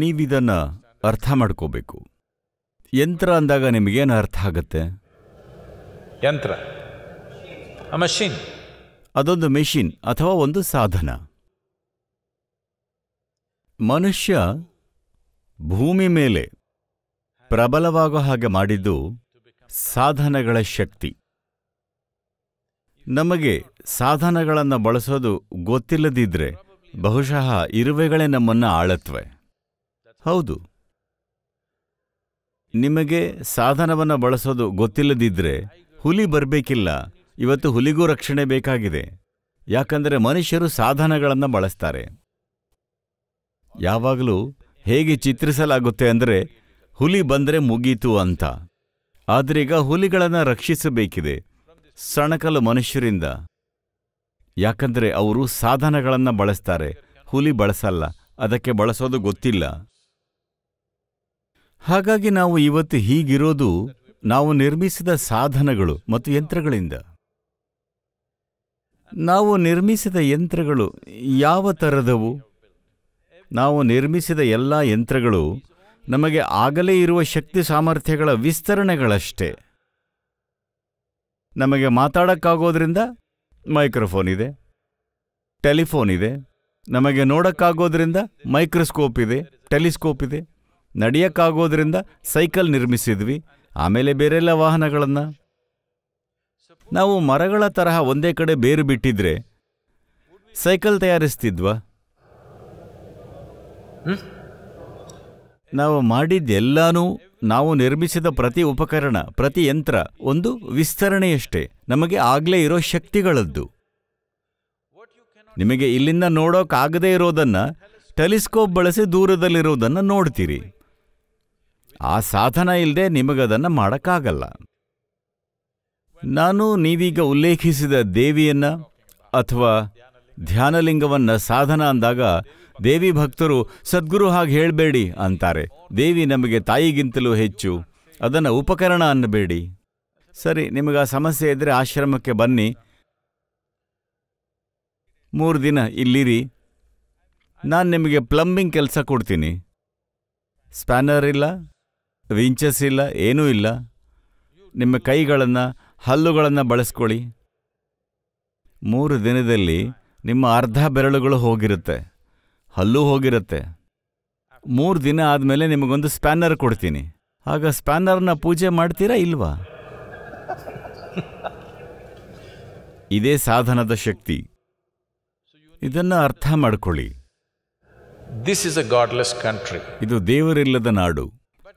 ನೀವಿದನ್ನು ಅರ್ಥ ಮಾಡ್ಕೋಬೇಕು ಯಂತ್ರ ಅಂದಾಗ ನಿಮಗೇನು ಅರ್ಥ ಆಗುತ್ತೆ ಯಂತ್ರ ಮಷಿನ್ ಅದೊಂದು ಮೆಷಿನ್ ಅಥವಾ ಒಂದು ಸಾಧನ ಮನುಷ್ಯ ಭೂಮಿ ಮೇಲೆ ಪ್ರಬಲವಾಗೋ ಹಾಗೆ ಮಾಡಿದ್ದು ಸಾಧನಗಳ ಶಕ್ತಿ ನಮಗೆ ಸಾಧನಗಳನ್ನು ಬಳಸೋದು ಗೊತ್ತಿಲ್ಲದಿದ್ದರೆ ಬಹುಶಃ ಇರುವೆಗಳೇ ನಮ್ಮನ್ನು ಆಳತ್ವೆ ಹೌದು ನಿಮಗೆ ಸಾಧನವನ್ನು ಬಳಸೋದು ಗೊತ್ತಿಲ್ಲದಿದ್ದರೆ ಹುಲಿ ಬರಬೇಕಿಲ್ಲ ಇವತ್ತು ಹುಲಿಗೂ ರಕ್ಷಣೆ ಬೇಕಾಗಿದೆ ಯಾಕಂದರೆ ಮನುಷ್ಯರು ಸಾಧನಗಳನ್ನು ಬಳಸ್ತಾರೆ ಯಾವಾಗಲೂ ಹೇಗೆ ಚಿತ್ರಿಸಲಾಗುತ್ತೆ ಅಂದರೆ ಹುಲಿ ಬಂದರೆ ಮುಗೀತು ಅಂತ ಆದ್ರೀಗ ಹುಲಿಗಳನ್ನು ರಕ್ಷಿಸಬೇಕಿದೆ ಸಣಕಲು ಮನುಷ್ಯರಿಂದ ಯಾಕಂದರೆ ಅವರು ಸಾಧನಗಳನ್ನು ಬಳಸ್ತಾರೆ ಹುಲಿ ಬಳಸಲ್ಲ ಅದಕ್ಕೆ ಬಳಸೋದು ಗೊತ್ತಿಲ್ಲ ಹಾಗಾಗಿ ನಾವು ಇವತ್ತು ಹೀಗಿರೋದು ನಾವು ನಿರ್ಮಿಸಿದ ಸಾಧನಗಳು ಮತ್ತು ಯಂತ್ರಗಳಿಂದ ನಾವು ನಿರ್ಮಿಸಿದ ಯಂತ್ರಗಳು ಯಾವ ಥರದವು ನಾವು ನಿರ್ಮಿಸಿದ ಎಲ್ಲ ಯಂತ್ರಗಳು ನಮಗೆ ಆಗಲೇ ಇರುವ ಶಕ್ತಿ ಸಾಮರ್ಥ್ಯಗಳ ವಿಸ್ತರಣೆಗಳಷ್ಟೇ ನಮಗೆ ಮಾತಾಡೋಕ್ಕಾಗೋದ್ರಿಂದ ಮೈಕ್ರೋಫೋನ್ ಇದೆ ಟೆಲಿಫೋನ್ ಇದೆ ನಮಗೆ ನೋಡೋಕ್ಕಾಗೋದ್ರಿಂದ ಮೈಕ್ರೋಸ್ಕೋಪ್ ಇದೆ ಟೆಲಿಸ್ಕೋಪ್ ಇದೆ ನಡೆಯಕ್ಕಾಗೋದ್ರಿಂದ ಸೈಕಲ್ ನಿರ್ಮಿಸಿದ್ವಿ ಆಮೇಲೆ ಬೇರೆಲ್ಲ ವಾಹನಗಳನ್ನು ನಾವು ಮರಗಳ ತರಹ ಒಂದೇ ಕಡೆ ಬೇರು ಬಿಟ್ಟಿದ್ರೆ ಸೈಕಲ್ ತಯಾರಿಸ್ತಿದ್ವಾ ನಾವು ಮಾಡಿದ್ದೆಲ್ಲಾನು ನಾವು ನಿರ್ಮಿಸಿದ ಪ್ರತಿ ಉಪಕರಣ ಪ್ರತಿ ಯಂತ್ರ ಒಂದು ವಿಸ್ತರಣೆಯಷ್ಟೇ ನಮಗೆ ಆಗಲೇ ಇರೋ ಶಕ್ತಿಗಳದ್ದು ನಿಮಗೆ ಇಲ್ಲಿಂದ ನೋಡೋಕ್ಕಾಗದೇ ಇರೋದನ್ನು ಟೆಲಿಸ್ಕೋಪ್ ಬಳಸಿ ದೂರದಲ್ಲಿರೋದನ್ನು ನೋಡ್ತೀರಿ ಆ ಸಾಧನ ಇಲ್ಲದೆ ನಿಮಗದನ್ನು ಮಾಡೋಕ್ಕಾಗಲ್ಲ ನಾನು ನೀವೀಗ ಉಲ್ಲೇಖಿಸಿದ ದೇವಿಯನ್ನ ಅಥವಾ ಧ್ಯಾನಲಿಂಗವನ್ನ ಸಾಧನ ಅಂದಾಗ ದೇವಿ ಭಕ್ತರು ಸದ್ಗುರು ಹಾಗೆ ಹೇಳಬೇಡಿ ಅಂತಾರೆ ದೇವಿ ನಮಗೆ ತಾಯಿಗಿಂತಲೂ ಹೆಚ್ಚು ಅದನ್ನು ಉಪಕರಣ ಅನ್ನಬೇಡಿ ಸರಿ ನಿಮಗೆ ಆ ಸಮಸ್ಯೆ ಇದ್ದರೆ ಆಶ್ರಮಕ್ಕೆ ಬನ್ನಿ ಮೂರು ದಿನ ಇಲ್ಲಿರಿ ನಾನು ನಿಮಗೆ ಪ್ಲಂಬಿಂಗ್ ಕೆಲಸ ಕೊಡ್ತೀನಿ ಸ್ಪ್ಯಾನರ್ ಇಲ್ಲ ವಿಂಚಸ್ ಇಲ್ಲ ಏನೂ ಇಲ್ಲ ನಿಮ್ಮ ಕೈಗಳನ್ನು ಹಲ್ಲುಗಳನ್ನು ಬಳಸ್ಕೊಳ್ಳಿ ಮೂರು ದಿನದಲ್ಲಿ ನಿಮ್ಮ ಅರ್ಧ ಬೆರಳುಗಳು ಹೋಗಿರುತ್ತೆ ಹಲ್ಲು ಹೋಗಿರುತ್ತೆ ಮೂರು ದಿನ ಆದಮೇಲೆ ನಿಮಗೊಂದು ಸ್ಪ್ಯಾನರ್ ಕೊಡ್ತೀನಿ ಆಗ ಸ್ಪ್ಯಾನರ್ನ ಪೂಜೆ ಮಾಡ್ತೀರಾ ಇಲ್ವಾ ಇದೇ ಸಾಧನದ ಶಕ್ತಿ ಇದನ್ನು ಅರ್ಥ ಮಾಡಿಕೊಳ್ಳಿ this is a godless country ಇದು ದೇವರಿಲ್ಲದ ನಾಡು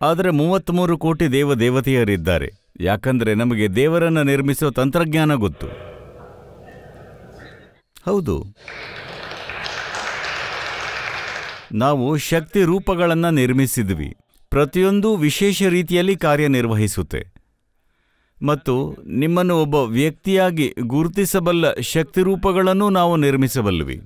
ಆದರೆ ಮೂರು ಕೋಟಿ ದೇವದೇವತೆಯರಿದ್ದಾರೆ ಯಾಕಂದರೆ ನಮಗೆ ದೇವರನ್ನು ನಿರ್ಮಿಸೋ ತಂತ್ರಜ್ಞಾನ ಗೊತ್ತು ಹೌದು ನಾವು ಶಕ್ತಿ ರೂಪಗಳನ್ನು ನಿರ್ಮಿಸಿದ್ವಿ ಪ್ರತಿಯೊಂದು ವಿಶೇಷ ರೀತಿಯಲ್ಲಿ ಕಾರ್ಯನಿರ್ವಹಿಸುತ್ತೆ ಮತ್ತು ನಿಮ್ಮನ್ನು ಒಬ್ಬ ವ್ಯಕ್ತಿಯಾಗಿ ಗುರುತಿಸಬಲ್ಲ ಶಕ್ತಿ ರೂಪಗಳನ್ನು ನಾವು ನಿರ್ಮಿಸಬಲ್ಲವಿ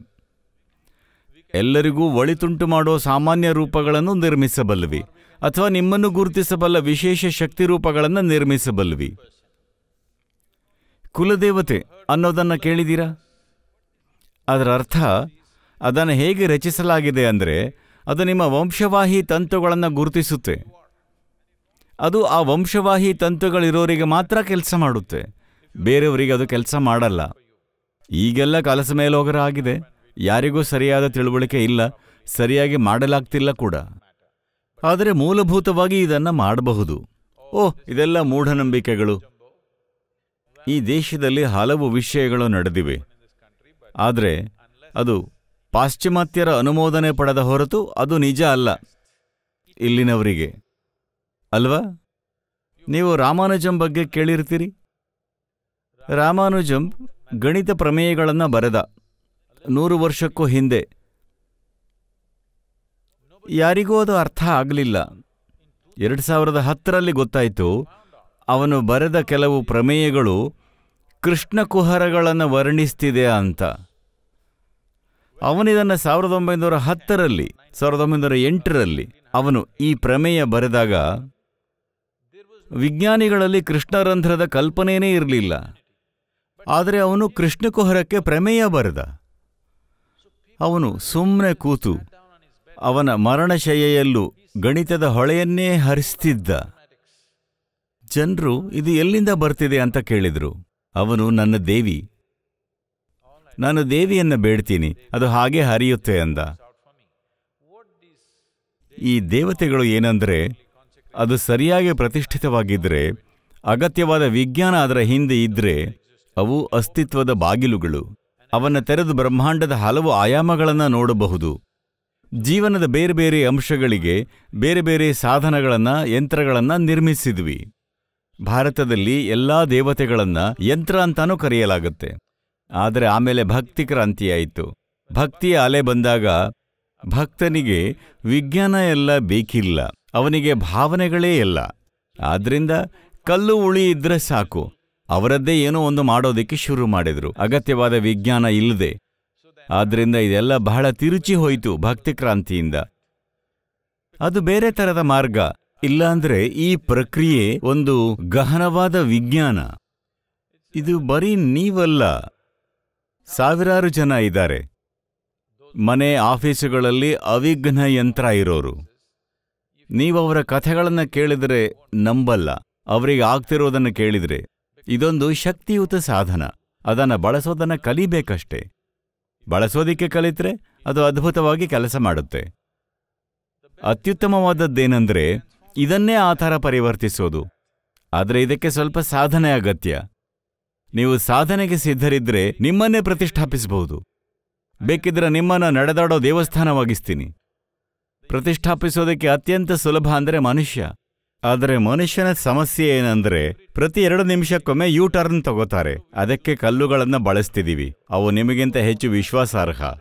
ಎಲ್ಲರಿಗೂ ಒಳಿತುಂಟು ಮಾಡೋ ಸಾಮಾನ್ಯ ರೂಪಗಳನ್ನು ನಿರ್ಮಿಸಬಲ್ಲವಿ ಅಥವಾ ನಿಮ್ಮನ್ನು ಗುರುತಿಸಬಲ್ಲ ವಿಶೇಷ ಶಕ್ತಿ ರೂಪಗಳನ್ನು ನಿರ್ಮಿಸಬಲ್ವಿ ಕುಲದೇವತೆ ಅನ್ನೋದನ್ನು ಕೇಳಿದೀರಾ ಅದರ ಅರ್ಥ ಅದನ್ನು ಹೇಗೆ ರಚಿಸಲಾಗಿದೆ ಅಂದರೆ ಅದು ನಿಮ್ಮ ವಂಶವಾಹಿ ತಂತುಗಳನ್ನು ಗುರುತಿಸುತ್ತೆ ಅದು ಆ ವಂಶವಾಹಿ ತಂತುಗಳಿರೋರಿಗೆ ಮಾತ್ರ ಕೆಲಸ ಮಾಡುತ್ತೆ ಬೇರೆಯವರಿಗೆ ಅದು ಕೆಲಸ ಮಾಡಲ್ಲ ಈಗೆಲ್ಲ ಕಲಸ ಮೇಲೋಗರ ಆಗಿದೆ ಯಾರಿಗೂ ಸರಿಯಾದ ತಿಳುವಳಿಕೆ ಇಲ್ಲ ಸರಿಯಾಗಿ ಮಾಡಲಾಗ್ತಿಲ್ಲ ಕೂಡ ಆದರೆ ಮೂಲಭೂತವಾಗಿ ಇದನ್ನು ಮಾಡಬಹುದು ಓಹ್ ಇದೆಲ್ಲ ಮೂಢನಂಬಿಕೆಗಳು ಈ ದೇಶದಲ್ಲಿ ಹಲವು ವಿಷಯಗಳು ನಡೆದಿವೆ ಆದರೆ ಅದು ಪಾಶ್ಚಿಮಾತ್ಯರ ಅನುಮೋದನೆ ಪಡೆದ ಹೊರತು ಅದು ನಿಜ ಅಲ್ಲ ಇಲ್ಲಿನವರಿಗೆ ಅಲ್ವಾ ನೀವು ರಾಮಾನುಜಂ ಬಗ್ಗೆ ಕೇಳಿರ್ತೀರಿ ರಾಮಾನುಜಂ ಗಣಿತ ಪ್ರಮೇಯಗಳನ್ನು ಬರೆದ ನೂರು ವರ್ಷಕ್ಕೂ ಹಿಂದೆ ಯಾರಿಗೂ ಅದು ಅರ್ಥ ಆಗಲಿಲ್ಲ ಎರಡು ಸಾವಿರದ ಹತ್ತರಲ್ಲಿ ಗೊತ್ತಾಯಿತು ಅವನು ಬರೆದ ಕೆಲವು ಪ್ರಮೇಯಗಳು ಕೃಷ್ಣ ಕುಹರಗಳನ್ನು ವರ್ಣಿಸ್ತಿದೆ ಅಂತ ಅವನಿದನ್ನು ಸಾವಿರದ ಒಂಬೈನೂರ ಹತ್ತರಲ್ಲಿ ಸಾವಿರದ ಒಂಬೈನೂರ ಎಂಟರಲ್ಲಿ ಅವನು ಈ ಪ್ರಮೇಯ ಬರೆದಾಗ ವಿಜ್ಞಾನಿಗಳಲ್ಲಿ ಕೃಷ್ಣರಂಧ್ರದ ಕಲ್ಪನೆಯೇ ಇರಲಿಲ್ಲ ಆದರೆ ಅವನು ಕೃಷ್ಣ ಕುಹರಕ್ಕೆ ಪ್ರಮೇಯ ಬರೆದ ಅವನು ಸುಮ್ಮನೆ ಕೂತು ಅವನ ಮರಣಶಯೆಯಲ್ಲೂ ಗಣಿತದ ಹೊಳೆಯನ್ನೇ ಹರಿಸ್ತಿದ್ದ ಜನರು ಇದು ಎಲ್ಲಿಂದ ಬರ್ತಿದೆ ಅಂತ ಕೇಳಿದರು ಅವನು ನನ್ನ ದೇವಿ ನಾನು ದೇವಿಯನ್ನು ಬೇಡ್ತೀನಿ ಅದು ಹಾಗೆ ಹರಿಯುತ್ತೆ ಅಂದ ಈ ದೇವತೆಗಳು ಏನಂದರೆ ಅದು ಸರಿಯಾಗಿ ಪ್ರತಿಷ್ಠಿತವಾಗಿದ್ದರೆ ಅಗತ್ಯವಾದ ವಿಜ್ಞಾನ ಅದರ ಹಿಂದೆ ಇದ್ರೆ ಅವು ಅಸ್ತಿತ್ವದ ಬಾಗಿಲುಗಳು ಅವನ್ನ ತೆರೆದು ಬ್ರಹ್ಮಾಂಡದ ಹಲವು ಆಯಾಮಗಳನ್ನು ನೋಡಬಹುದು ಜೀವನದ ಬೇರೆ ಬೇರೆ ಅಂಶಗಳಿಗೆ ಬೇರೆ ಬೇರೆ ಸಾಧನಗಳನ್ನು ಯಂತ್ರಗಳನ್ನು ನಿರ್ಮಿಸಿದ್ವಿ ಭಾರತದಲ್ಲಿ ಎಲ್ಲ ದೇವತೆಗಳನ್ನು ಯಂತ್ರ ಅಂತಾನೂ ಕರೆಯಲಾಗುತ್ತೆ ಆದರೆ ಆಮೇಲೆ ಭಕ್ತಿ ಕ್ರಾಂತಿಯಾಯಿತು ಭಕ್ತಿಯ ಅಲೆ ಬಂದಾಗ ಭಕ್ತನಿಗೆ ವಿಜ್ಞಾನ ಎಲ್ಲ ಬೇಕಿಲ್ಲ ಅವನಿಗೆ ಭಾವನೆಗಳೇ ಇಲ್ಲ ಆದ್ರಿಂದ ಕಲ್ಲು ಉಳಿ ಇದ್ರೆ ಸಾಕು ಅವರದ್ದೇ ಏನೋ ಒಂದು ಮಾಡೋದಕ್ಕೆ ಶುರು ಮಾಡಿದರು ಅಗತ್ಯವಾದ ವಿಜ್ಞಾನ ಇಲ್ಲದೆ ಆದ್ದರಿಂದ ಇದೆಲ್ಲ ಬಹಳ ತಿರುಚಿ ಹೋಯಿತು ಭಕ್ತಿಕ್ರಾಂತಿಯಿಂದ ಅದು ಬೇರೆ ಥರದ ಮಾರ್ಗ ಇಲ್ಲಾಂದ್ರೆ ಈ ಪ್ರಕ್ರಿಯೆ ಒಂದು ಗಹನವಾದ ವಿಜ್ಞಾನ ಇದು ಬರೀ ನೀವಲ್ಲ ಸಾವಿರಾರು ಜನ ಇದ್ದಾರೆ ಮನೆ ಆಫೀಸುಗಳಲ್ಲಿ ಅವಿಘ್ನ ಯಂತ್ರ ಇರೋರು ನೀವವರ ಕಥೆಗಳನ್ನು ಕೇಳಿದರೆ ನಂಬಲ್ಲ ಅವರಿಗೆ ಆಗ್ತಿರೋದನ್ನು ಕೇಳಿದರೆ ಇದೊಂದು ಶಕ್ತಿಯುತ ಸಾಧನ ಅದನ್ನು ಬಳಸೋದನ್ನು ಕಲಿಬೇಕಷ್ಟೇ ಬಳಸೋದಿಕ್ಕೆ ಕಲಿತರೆ ಅದು ಅದ್ಭುತವಾಗಿ ಕೆಲಸ ಮಾಡುತ್ತೆ ಅತ್ಯುತ್ತಮವಾದದ್ದೇನೆಂದರೆ ಇದನ್ನೇ ಆಧಾರ ಪರಿವರ್ತಿಸೋದು ಆದರೆ ಇದಕ್ಕೆ ಸ್ವಲ್ಪ ಸಾಧನೆ ಅಗತ್ಯ ನೀವು ಸಾಧನೆಗೆ ಸಿದ್ಧರಿದ್ದರೆ ನಿಮ್ಮನ್ನೇ ಪ್ರತಿಷ್ಠಾಪಿಸಬಹುದು ಬೇಕಿದ್ರೆ ನಿಮ್ಮನ್ನು ನಡೆದಾಡೋ ದೇವಸ್ಥಾನವಾಗಿಸ್ತೀನಿ ಪ್ರತಿಷ್ಠಾಪಿಸೋದಕ್ಕೆ ಅತ್ಯಂತ ಸುಲಭ ಅಂದರೆ ಮನುಷ್ಯ ಆದರೆ ಮನುಷ್ಯನ ಸಮಸ್ಯೆ ಏನಂದ್ರೆ ಪ್ರತಿ ಎರಡು ನಿಮಿಷಕ್ಕೊಮ್ಮೆ ಯೂ ಟರ್ನ್ ತಗೋತಾರೆ ಅದಕ್ಕೆ ಕಲ್ಲುಗಳನ್ನು ಬಳಸ್ತಿದ್ದೀವಿ ಅವು ನಿಮಗಿಂತ ಹೆಚ್ಚು ವಿಶ್ವಾಸಾರ್ಹ